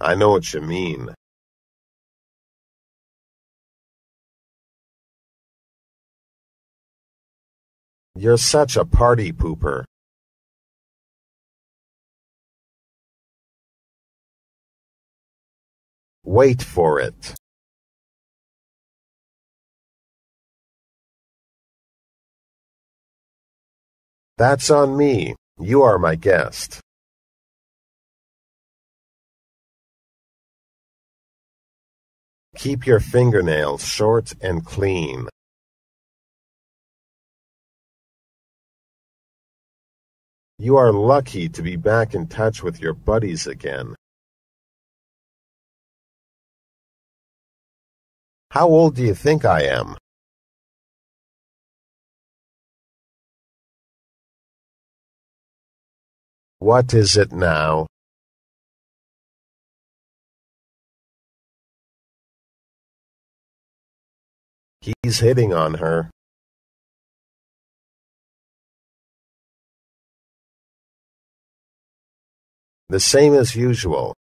I know what you mean. You're such a party pooper. Wait for it. That's on me. You are my guest. Keep your fingernails short and clean. You are lucky to be back in touch with your buddies again. How old do you think I am? What is it now? He's hitting on her. The same as usual.